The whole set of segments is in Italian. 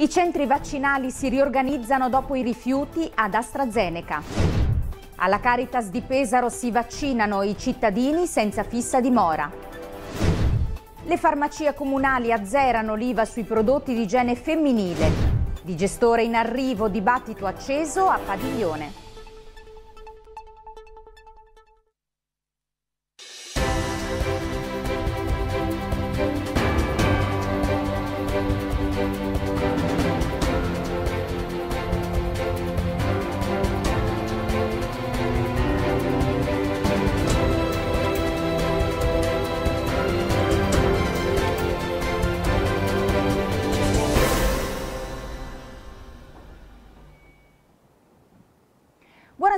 I centri vaccinali si riorganizzano dopo i rifiuti ad AstraZeneca. Alla Caritas di Pesaro si vaccinano i cittadini senza fissa dimora. Le farmacie comunali azzerano l'IVA sui prodotti di igiene femminile. Digestore in arrivo, dibattito acceso a Padiglione.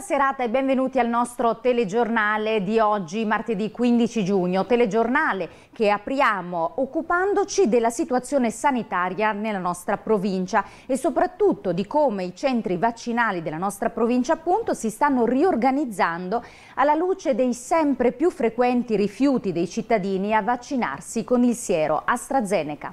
serata e benvenuti al nostro telegiornale di oggi, martedì 15 giugno. Telegiornale che apriamo occupandoci della situazione sanitaria nella nostra provincia e soprattutto di come i centri vaccinali della nostra provincia appunto si stanno riorganizzando alla luce dei sempre più frequenti rifiuti dei cittadini a vaccinarsi con il siero AstraZeneca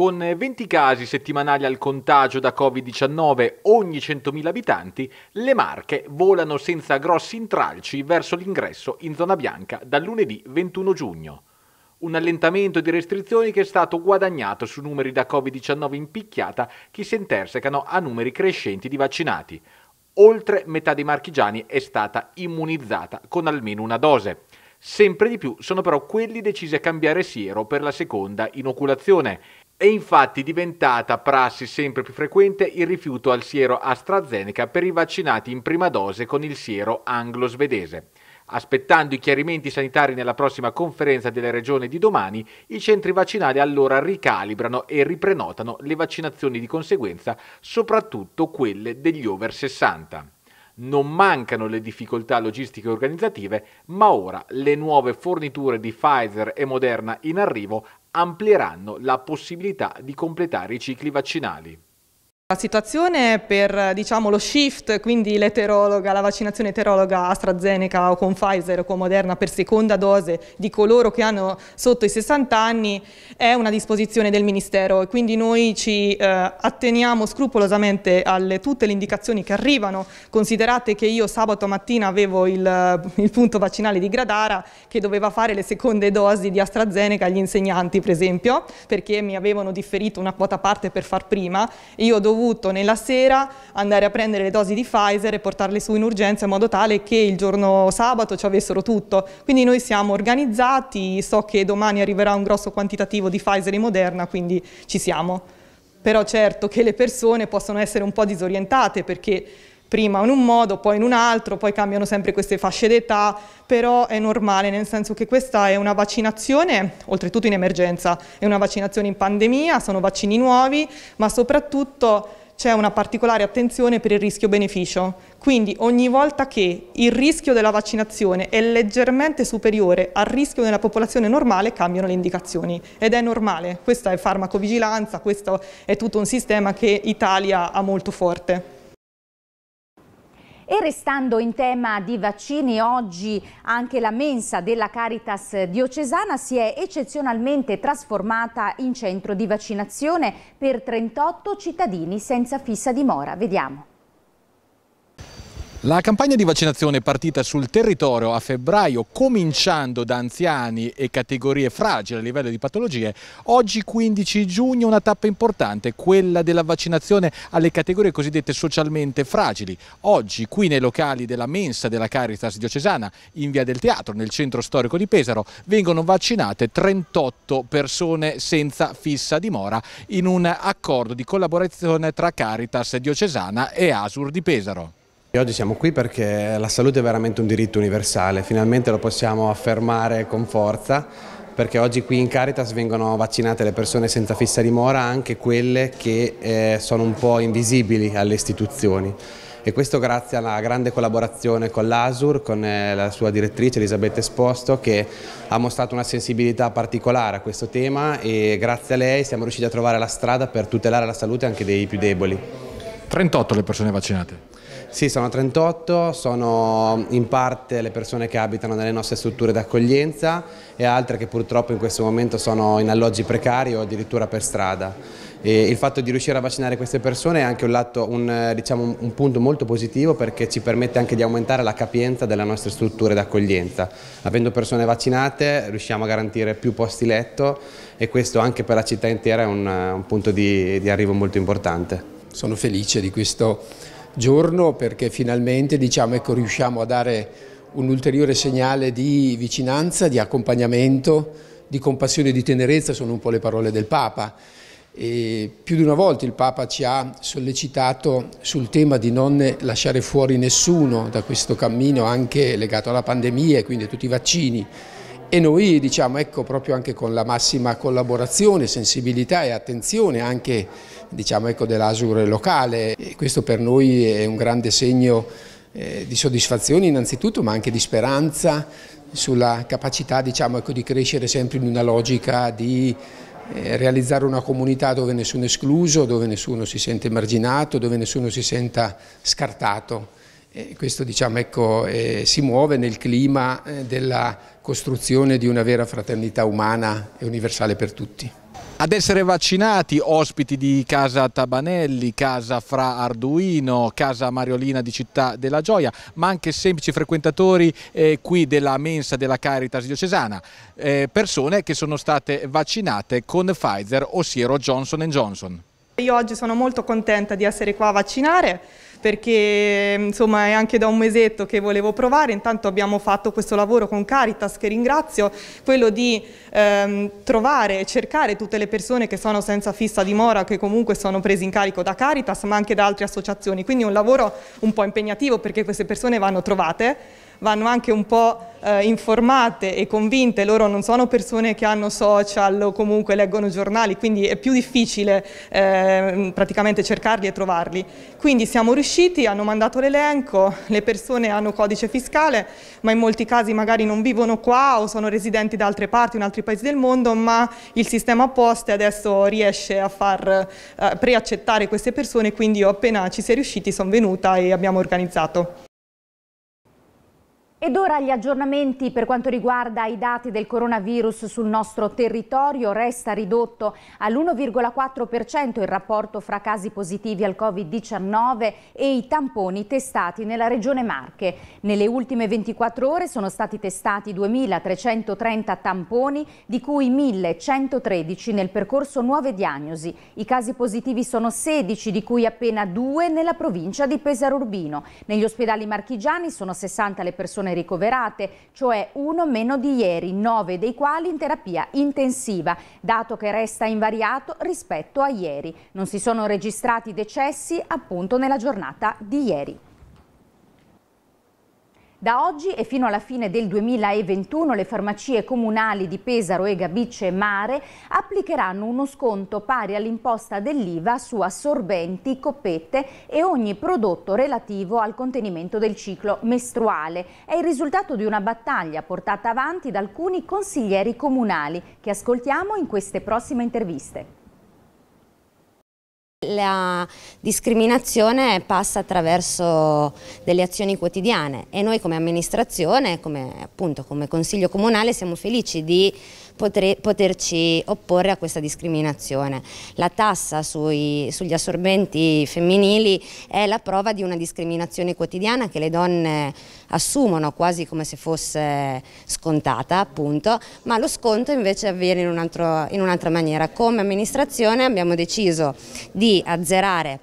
con 20 casi settimanali al contagio da Covid-19 ogni 100.000 abitanti, le Marche volano senza grossi intralci verso l'ingresso in zona bianca dal lunedì 21 giugno. Un allentamento di restrizioni che è stato guadagnato su numeri da Covid-19 in picchiata che si intersecano a numeri crescenti di vaccinati. Oltre metà dei marchigiani è stata immunizzata con almeno una dose. Sempre di più sono però quelli decisi a cambiare siero per la seconda inoculazione è infatti diventata prassi sempre più frequente il rifiuto al siero AstraZeneca per i vaccinati in prima dose con il siero anglo-svedese. Aspettando i chiarimenti sanitari nella prossima conferenza delle regioni di domani, i centri vaccinali allora ricalibrano e riprenotano le vaccinazioni di conseguenza, soprattutto quelle degli over 60. Non mancano le difficoltà logistiche e organizzative, ma ora le nuove forniture di Pfizer e Moderna in arrivo amplieranno la possibilità di completare i cicli vaccinali. La situazione per diciamo, lo shift, quindi l'eterologa, la vaccinazione eterologa AstraZeneca o con Pfizer o con Moderna per seconda dose di coloro che hanno sotto i 60 anni è una disposizione del Ministero e quindi noi ci eh, atteniamo scrupolosamente a tutte le indicazioni che arrivano. Considerate che io sabato mattina avevo il, eh, il punto vaccinale di Gradara che doveva fare le seconde dosi di AstraZeneca agli insegnanti per esempio perché mi avevano differito una quota parte per far prima e io ho dovuto dovuto nella sera andare a prendere le dosi di Pfizer e portarle su in urgenza in modo tale che il giorno sabato ci avessero tutto. Quindi noi siamo organizzati, so che domani arriverà un grosso quantitativo di Pfizer e Moderna, quindi ci siamo. Però certo che le persone possono essere un po' disorientate perché prima in un modo, poi in un altro, poi cambiano sempre queste fasce d'età, però è normale nel senso che questa è una vaccinazione, oltretutto in emergenza, è una vaccinazione in pandemia, sono vaccini nuovi, ma soprattutto c'è una particolare attenzione per il rischio-beneficio, quindi ogni volta che il rischio della vaccinazione è leggermente superiore al rischio della popolazione normale cambiano le indicazioni ed è normale, questa è farmacovigilanza, questo è tutto un sistema che Italia ha molto forte. E restando in tema di vaccini, oggi anche la mensa della Caritas diocesana si è eccezionalmente trasformata in centro di vaccinazione per 38 cittadini senza fissa dimora. Vediamo. La campagna di vaccinazione è partita sul territorio a febbraio, cominciando da anziani e categorie fragili a livello di patologie. Oggi 15 giugno una tappa importante, quella della vaccinazione alle categorie cosiddette socialmente fragili. Oggi qui nei locali della mensa della Caritas diocesana, in via del Teatro, nel centro storico di Pesaro, vengono vaccinate 38 persone senza fissa dimora in un accordo di collaborazione tra Caritas diocesana e Asur di Pesaro. Oggi siamo qui perché la salute è veramente un diritto universale, finalmente lo possiamo affermare con forza perché oggi qui in Caritas vengono vaccinate le persone senza fissa dimora, anche quelle che eh, sono un po' invisibili alle istituzioni e questo grazie alla grande collaborazione con l'ASUR, con eh, la sua direttrice Elisabetta Esposto che ha mostrato una sensibilità particolare a questo tema e grazie a lei siamo riusciti a trovare la strada per tutelare la salute anche dei più deboli. 38 le persone vaccinate. Sì, sono 38, sono in parte le persone che abitano nelle nostre strutture d'accoglienza e altre che purtroppo in questo momento sono in alloggi precari o addirittura per strada. E il fatto di riuscire a vaccinare queste persone è anche un, lato, un, eh, diciamo, un punto molto positivo perché ci permette anche di aumentare la capienza delle nostre strutture d'accoglienza. Avendo persone vaccinate riusciamo a garantire più posti letto e questo anche per la città intera è un, eh, un punto di, di arrivo molto importante. Sono felice di questo giorno perché finalmente diciamo, ecco, riusciamo a dare un ulteriore segnale di vicinanza, di accompagnamento, di compassione e di tenerezza, sono un po' le parole del Papa. E più di una volta il Papa ci ha sollecitato sul tema di non lasciare fuori nessuno da questo cammino anche legato alla pandemia e quindi a tutti i vaccini e noi diciamo ecco proprio anche con la massima collaborazione, sensibilità e attenzione anche diciamo, ecco, dell'Asur locale e questo per noi è un grande segno eh, di soddisfazione innanzitutto ma anche di speranza sulla capacità diciamo, ecco, di crescere sempre in una logica di eh, realizzare una comunità dove nessuno è escluso, dove nessuno si sente emarginato, dove nessuno si senta scartato questo diciamo, ecco, eh, si muove nel clima eh, della costruzione di una vera fraternità umana e universale per tutti. Ad essere vaccinati, ospiti di Casa Tabanelli, Casa Fra Arduino, Casa Mariolina di Città della Gioia, ma anche semplici frequentatori eh, qui della mensa della Caritas diocesana, eh, persone che sono state vaccinate con Pfizer, ossia Johnson Johnson. Io oggi sono molto contenta di essere qua a vaccinare, perché insomma è anche da un mesetto che volevo provare, intanto abbiamo fatto questo lavoro con Caritas che ringrazio, quello di ehm, trovare e cercare tutte le persone che sono senza fissa dimora, che comunque sono presi in carico da Caritas ma anche da altre associazioni, quindi un lavoro un po' impegnativo perché queste persone vanno trovate vanno anche un po' eh, informate e convinte, loro non sono persone che hanno social o comunque leggono giornali, quindi è più difficile eh, praticamente cercarli e trovarli. Quindi siamo riusciti, hanno mandato l'elenco, le persone hanno codice fiscale, ma in molti casi magari non vivono qua o sono residenti da altre parti, in altri paesi del mondo, ma il sistema poste adesso riesce a far eh, preaccettare queste persone, quindi io appena ci si riusciti sono venuta e abbiamo organizzato. Ed ora gli aggiornamenti per quanto riguarda i dati del coronavirus sul nostro territorio. Resta ridotto all'1,4% il rapporto fra casi positivi al Covid-19 e i tamponi testati nella regione Marche. Nelle ultime 24 ore sono stati testati 2.330 tamponi, di cui 1.113 nel percorso nuove diagnosi. I casi positivi sono 16, di cui appena 2 nella provincia di Pesaro Urbino. Negli ospedali marchigiani sono 60 le persone persone ricoverate, cioè uno meno di ieri, nove dei quali in terapia intensiva, dato che resta invariato rispetto a ieri. Non si sono registrati decessi appunto nella giornata di ieri. Da oggi e fino alla fine del 2021 le farmacie comunali di Pesaro e Gabice e Mare applicheranno uno sconto pari all'imposta dell'IVA su assorbenti, coppette e ogni prodotto relativo al contenimento del ciclo mestruale. È il risultato di una battaglia portata avanti da alcuni consiglieri comunali che ascoltiamo in queste prossime interviste. La discriminazione passa attraverso delle azioni quotidiane e noi come amministrazione, come, appunto, come consiglio comunale siamo felici di poter, poterci opporre a questa discriminazione. La tassa sui, sugli assorbenti femminili è la prova di una discriminazione quotidiana che le donne assumono quasi come se fosse scontata appunto, ma lo sconto invece avviene in un'altra maniera. Come amministrazione abbiamo deciso di azzerare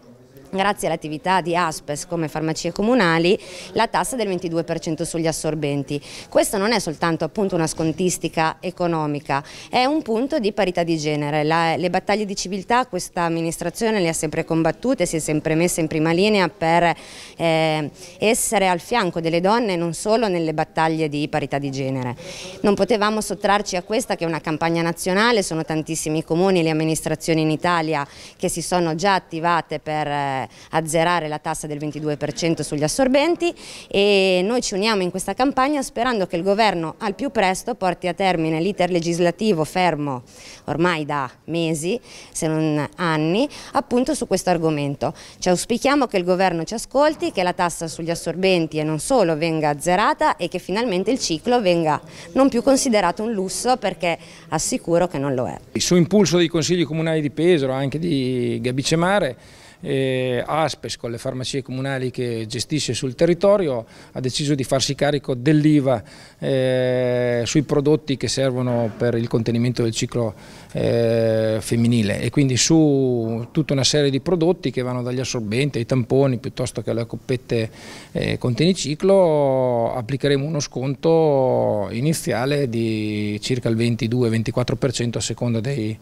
Grazie all'attività di Aspes come farmacie comunali la tassa del 22% sugli assorbenti. Questo non è soltanto appunto, una scontistica economica, è un punto di parità di genere. La, le battaglie di civiltà questa amministrazione le ha sempre combattute, si è sempre messa in prima linea per eh, essere al fianco delle donne non solo nelle battaglie di parità di genere. Non potevamo sottrarci a questa che è una campagna nazionale, sono tantissimi comuni e le amministrazioni in Italia che si sono già attivate per eh, eh, azzerare la tassa del 22% sugli assorbenti e noi ci uniamo in questa campagna sperando che il governo al più presto porti a termine l'iter legislativo fermo ormai da mesi, se non anni, appunto su questo argomento. Ci auspichiamo che il governo ci ascolti, che la tassa sugli assorbenti e non solo venga azzerata e che finalmente il ciclo venga non più considerato un lusso perché assicuro che non lo è. Su impulso dei consigli comunali di Pesaro, anche di Gabicemare, eh, Aspes con le farmacie comunali che gestisce sul territorio ha deciso di farsi carico dell'IVA eh, sui prodotti che servono per il contenimento del ciclo eh, femminile e quindi su tutta una serie di prodotti che vanno dagli assorbenti ai tamponi piuttosto che alle coppette eh, conteniciclo applicheremo uno sconto iniziale di circa il 22-24% a seconda dei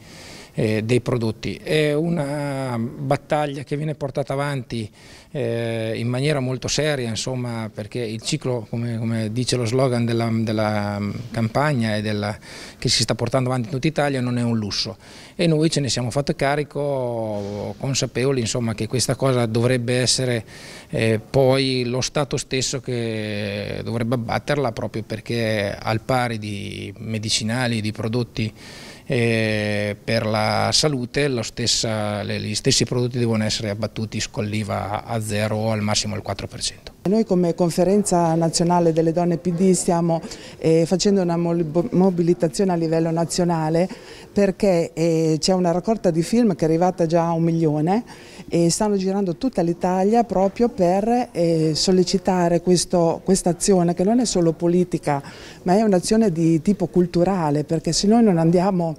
eh, dei prodotti. È una battaglia che viene portata avanti eh, in maniera molto seria, insomma, perché il ciclo, come, come dice lo slogan della, della mm, campagna e della, che si sta portando avanti in tutta Italia, non è un lusso. E noi ce ne siamo fatti carico consapevoli insomma, che questa cosa dovrebbe essere eh, poi lo Stato stesso che dovrebbe abbatterla proprio perché al pari di medicinali, di prodotti eh, per la salute stessa, gli stessi prodotti devono essere abbattuti con l'IVA a zero o al massimo al 4%. Noi come conferenza nazionale delle donne PD stiamo eh, facendo una mobilitazione a livello nazionale perché eh, c'è una raccolta di film che è arrivata già a un milione e stanno girando tutta l'Italia proprio per eh, sollecitare questa azione che non è solo politica ma è un'azione di tipo culturale perché se noi non andiamo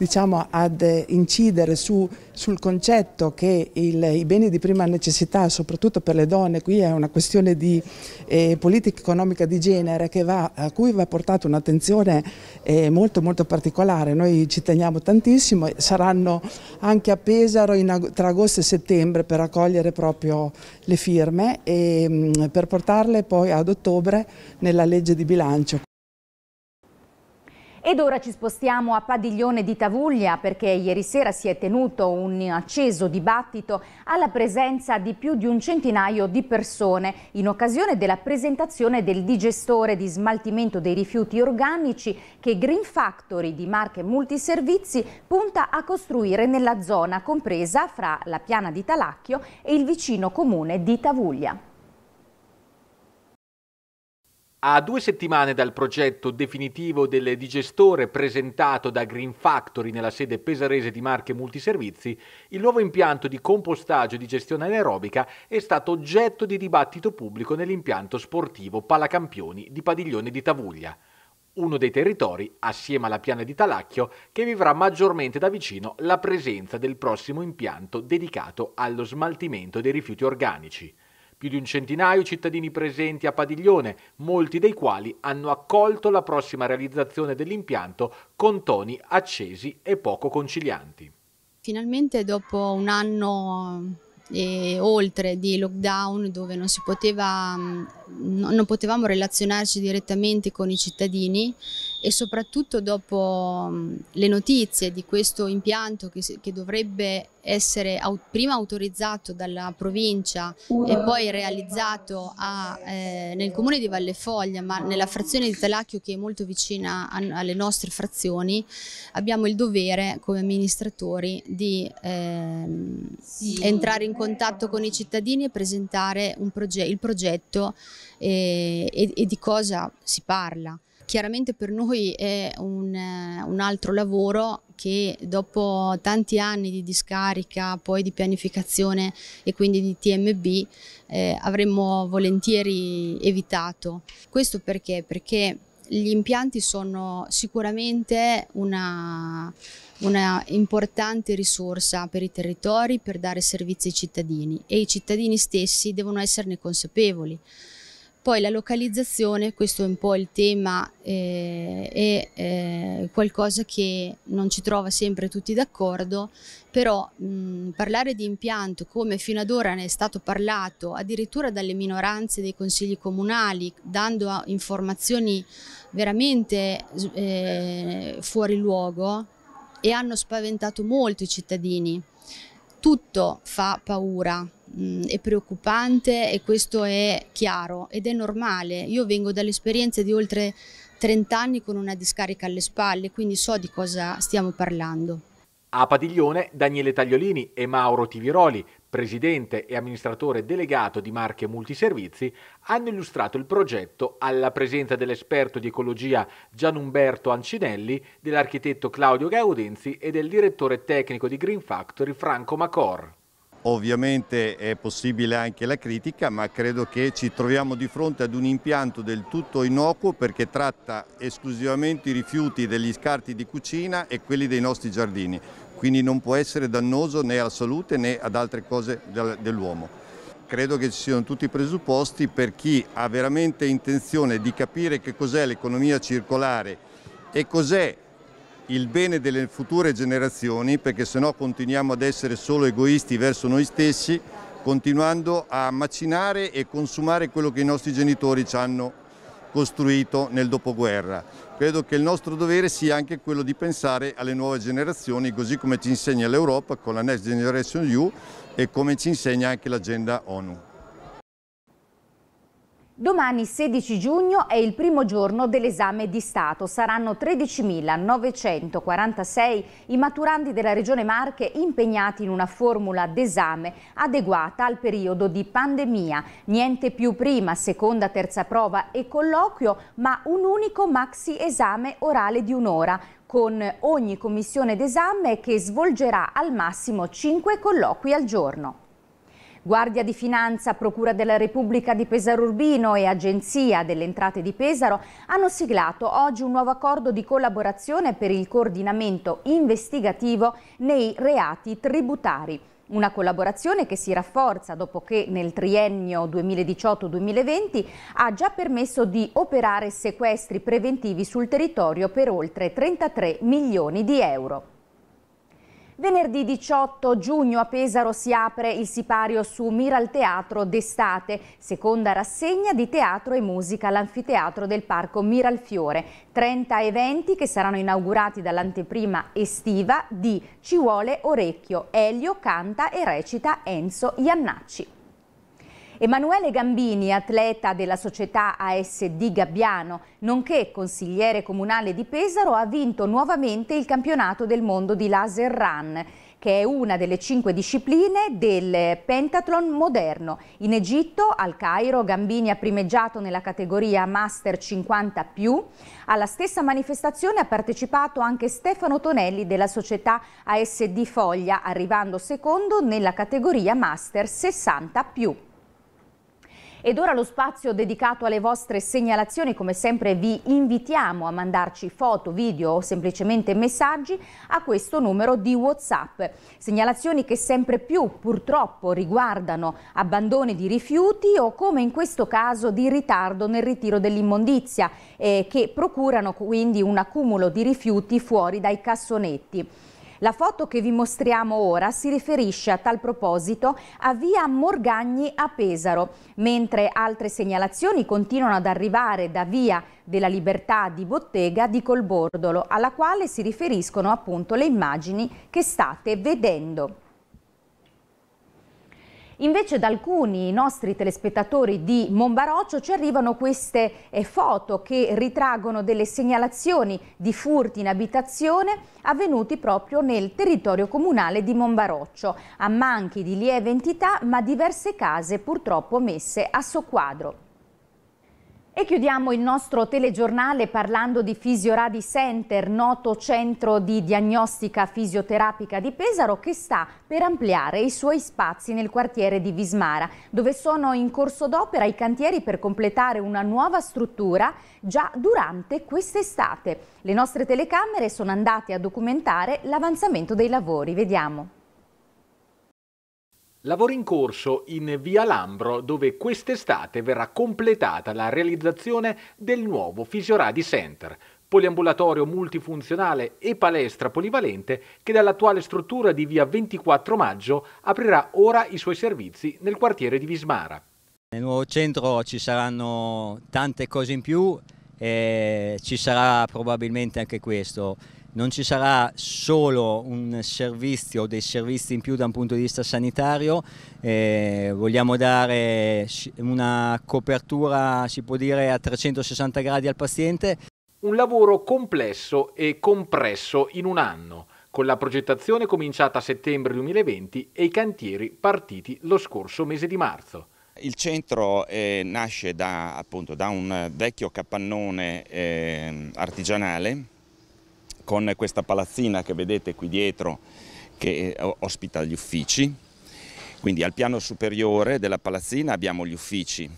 diciamo, ad incidere su, sul concetto che il, i beni di prima necessità, soprattutto per le donne, qui è una questione di eh, politica economica di genere va, a cui va portata un'attenzione eh, molto, molto particolare, noi ci teniamo tantissimo, saranno anche a Pesaro in, tra agosto e settembre per raccogliere proprio le firme e mh, mm, per portarle poi ad ottobre nella legge di bilancio. Ed ora ci spostiamo a Padiglione di Tavuglia perché ieri sera si è tenuto un acceso dibattito alla presenza di più di un centinaio di persone in occasione della presentazione del digestore di smaltimento dei rifiuti organici che Green Factory di Marche Multiservizi punta a costruire nella zona compresa fra la piana di Talacchio e il vicino comune di Tavuglia. A due settimane dal progetto definitivo del digestore presentato da Green Factory nella sede pesarese di Marche Multiservizi, il nuovo impianto di compostaggio e di gestione anaerobica è stato oggetto di dibattito pubblico nell'impianto sportivo Palacampioni di Padiglione di Tavuglia, uno dei territori, assieme alla piana di Talacchio, che vivrà maggiormente da vicino la presenza del prossimo impianto dedicato allo smaltimento dei rifiuti organici più di un centinaio cittadini presenti a Padiglione, molti dei quali hanno accolto la prossima realizzazione dell'impianto con toni accesi e poco concilianti. Finalmente dopo un anno eh, e oltre di lockdown dove non, poteva, mm, non potevamo relazionarci direttamente con i cittadini, e soprattutto dopo mm, le notizie di questo impianto che, che dovrebbe essere aut prima autorizzato dalla provincia e poi realizzato a, eh, nel comune di Valle Foglia, ma nella frazione di Talacchio che è molto vicina a, alle nostre frazioni, abbiamo il dovere come amministratori di eh, sì. entrare in contatto con i cittadini e presentare proge il progetto eh, e, e di cosa si parla chiaramente per noi è un, un altro lavoro che dopo tanti anni di discarica, poi di pianificazione e quindi di TMB eh, avremmo volentieri evitato. Questo perché? Perché gli impianti sono sicuramente una, una, importante risorsa per i territori per dare servizi ai cittadini e i cittadini stessi devono esserne consapevoli. Poi la localizzazione, questo è un po' il tema, eh, è eh, qualcosa che non ci trova sempre tutti d'accordo, però mh, mm, parlare di impianto come fino ad ora ne è stato parlato addirittura dalle minoranze dei consigli comunali, dando informazioni veramente eh, fuori luogo e hanno spaventato molto i cittadini. Tutto fa paura, mh, mm, è preoccupante e questo è chiaro ed è normale. Io vengo dall'esperienza di oltre 30 anni con una discarica alle spalle, quindi so di cosa stiamo parlando. A Padiglione Daniele Tagliolini e Mauro Tiviroli, presidente e amministratore delegato di Marche Multiservizi, hanno illustrato il progetto alla presenza dell'esperto di ecologia Gianumberto Ancinelli, dell'architetto Claudio Gaudenzi e del direttore tecnico di Green Factory Franco Macor. Ovviamente è possibile anche la critica, ma credo che ci troviamo di fronte ad un impianto del tutto innocuo perché tratta esclusivamente i rifiuti degli scarti di cucina e quelli dei nostri giardini, quindi non può essere dannoso né alla salute né ad altre cose dell'uomo. Credo che ci siano tutti i presupposti per chi ha veramente intenzione di capire che cos'è l'economia circolare e cos'è il bene delle future generazioni perché se no continuiamo ad essere solo egoisti verso noi stessi continuando a macinare e consumare quello che i nostri genitori ci hanno costruito nel dopoguerra. Credo che il nostro dovere sia anche quello di pensare alle nuove generazioni, così come ci insegna l'Europa con la Next Generation EU e come ci insegna anche l'agenda ONU. Domani 16 giugno è il primo giorno dell'esame di Stato. Saranno 13.946 i maturandi della Regione Marche impegnati in una formula d'esame adeguata al periodo di pandemia. Niente più prima, seconda, terza prova e colloquio, ma un unico maxi esame orale di un'ora con ogni commissione d'esame che svolgerà al massimo 5 colloqui al giorno. Guardia di Finanza, Procura della Repubblica di Pesaro Urbino e Agenzia delle Entrate di Pesaro hanno siglato oggi un nuovo accordo di collaborazione per il coordinamento investigativo nei reati tributari. Una collaborazione che si rafforza dopo che nel triennio 2018-2020 ha già permesso di operare sequestri preventivi sul territorio per oltre 33 milioni di euro. Venerdì 18 giugno a Pesaro si apre il sipario su Mira Teatro d'estate, seconda rassegna di teatro e musica all'anfiteatro del parco Miralfiore. 30 eventi che saranno inaugurati dall'anteprima estiva di Ci vuole orecchio, Elio canta e recita Enzo Iannacci. Emanuele Gambini, atleta della società ASD Gabbiano, nonché consigliere comunale di Pesaro, ha vinto nuovamente il campionato del mondo di laser run che è una delle cinque discipline del pentathlon moderno. In Egitto, al Cairo, Gambini ha primeggiato nella categoria Master 50+. Alla stessa manifestazione ha partecipato anche Stefano Tonelli della società ASD Foglia, arrivando secondo nella categoria Master 60+. Ed ora lo spazio dedicato alle vostre segnalazioni, come sempre vi invitiamo a mandarci foto, video o semplicemente messaggi a questo numero di Whatsapp. Segnalazioni che sempre più purtroppo riguardano abbandoni di rifiuti o come in questo caso di ritardo nel ritiro dell'immondizia eh, che procurano quindi un accumulo di rifiuti fuori dai cassonetti. La foto che vi mostriamo ora si riferisce a tal proposito a via Morgagni a Pesaro, mentre altre segnalazioni continuano ad arrivare da via della Libertà di Bottega di Colbordolo, alla quale si riferiscono appunto le immagini che state vedendo. Invece da alcuni nostri telespettatori di Monbaroccio ci arrivano queste eh, foto che ritraggono delle segnalazioni di furti in abitazione avvenuti proprio nel territorio comunale di Monbaroccio, a manchi di lieve entità ma diverse case purtroppo messe a soquadro. E chiudiamo il nostro telegiornale parlando di Fisioradi Center, noto centro di diagnostica fisioterapica di Pesaro che sta per ampliare i suoi spazi nel quartiere di Vismara, dove sono in corso d'opera i cantieri per completare una nuova struttura già durante quest'estate. Le nostre telecamere sono andate a documentare l'avanzamento dei lavori. Vediamo. Lavori in corso in via Lambro dove quest'estate verrà completata la realizzazione del nuovo Fisioradi Center, poliambulatorio multifunzionale e palestra polivalente che dall'attuale struttura di via 24 maggio aprirà ora i suoi servizi nel quartiere di Vismara. Nel nuovo centro ci saranno tante cose in più e ci sarà probabilmente anche questo non ci sarà solo un servizio o dei servizi in più da un punto di vista sanitario, eh, vogliamo dare una copertura, si può dire, a 360 gradi al paziente. Un lavoro complesso e compresso in un anno, con la progettazione cominciata a settembre 2020 e i cantieri partiti lo scorso mese di marzo. Il centro eh, nasce da, appunto, da, un vecchio capannone eh, artigianale con questa palazzina che vedete qui dietro che ospita gli uffici. Quindi al piano superiore della palazzina abbiamo gli uffici,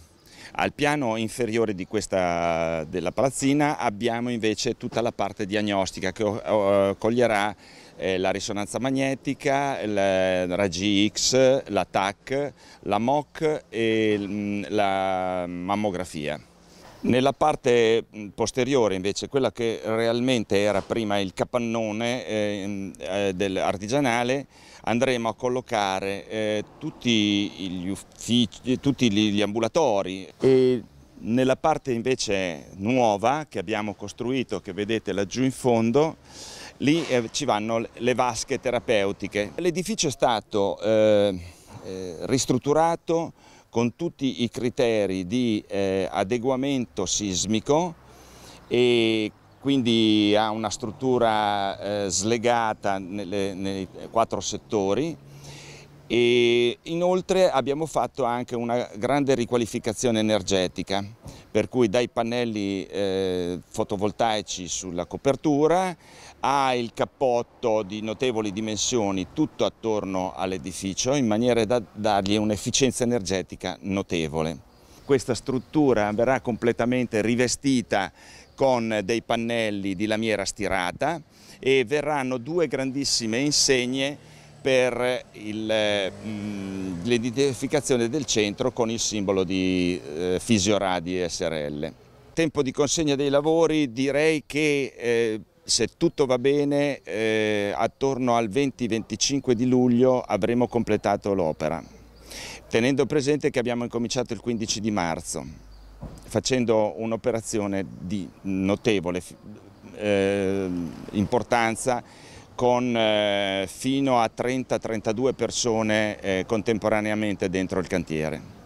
al piano inferiore questa, della palazzina abbiamo invece tutta la parte diagnostica che eh, coglierà eh, la risonanza magnetica, il raggi X, la TAC, la MOC e mm, la mammografia. Nella parte posteriore invece, quella che realmente era prima il capannone ehm, eh, del artigianale, andremo a collocare eh, tutti, gli uffici, tutti gli ambulatori. E nella parte invece nuova che abbiamo costruito, che vedete laggiù in fondo, lì eh, ci vanno le vasche terapeutiche. L'edificio è stato eh, eh, ristrutturato con tutti i criteri di eh, adeguamento sismico e quindi ha una struttura eh, slegata nelle, nei quattro settori e inoltre abbiamo fatto anche una grande riqualificazione energetica per cui dai pannelli eh, fotovoltaici sulla copertura ha il cappotto di notevoli dimensioni tutto attorno all'edificio in maniera da dargli un'efficienza energetica notevole. Questa struttura verrà completamente rivestita con dei pannelli di lamiera stirata e verranno due grandissime insegne per l'identificazione mm, del centro con il simbolo di eh, Fisioradi SRL. Tempo di consegna dei lavori direi che eh, se tutto va bene eh, attorno al 20-25 di luglio avremo completato l'opera, tenendo presente che abbiamo incominciato il 15 di marzo, facendo un'operazione di notevole eh, importanza con eh, fino a 30-32 persone eh, contemporaneamente dentro il cantiere.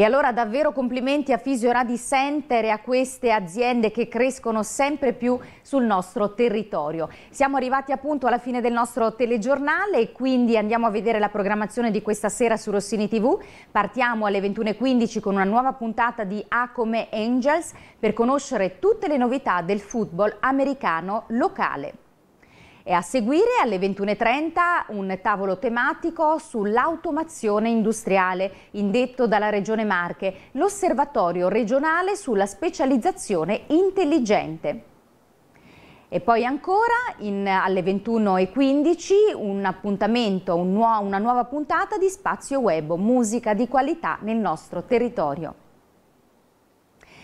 E allora davvero complimenti a Fisioradi Center e a queste aziende che crescono sempre più sul nostro territorio. Siamo arrivati appunto alla fine del nostro telegiornale e quindi andiamo a vedere la programmazione di questa sera su Rossini TV. Partiamo alle 21.15 con una nuova puntata di A come Angels per conoscere tutte le novità del football americano locale. E a seguire alle 21.30 un tavolo tematico sull'automazione industriale indetto dalla Regione Marche, l'osservatorio regionale sulla specializzazione intelligente. E poi ancora in, alle 21.15 un appuntamento, un nuo, una nuova puntata di Spazio Web, musica di qualità nel nostro territorio.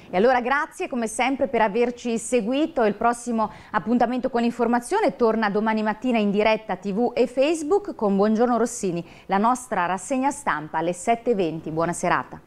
E allora grazie come sempre per averci seguito. Il prossimo appuntamento con l'informazione torna domani mattina in diretta TV e Facebook con Buongiorno Rossini, la nostra rassegna stampa alle 7.20. Buona serata.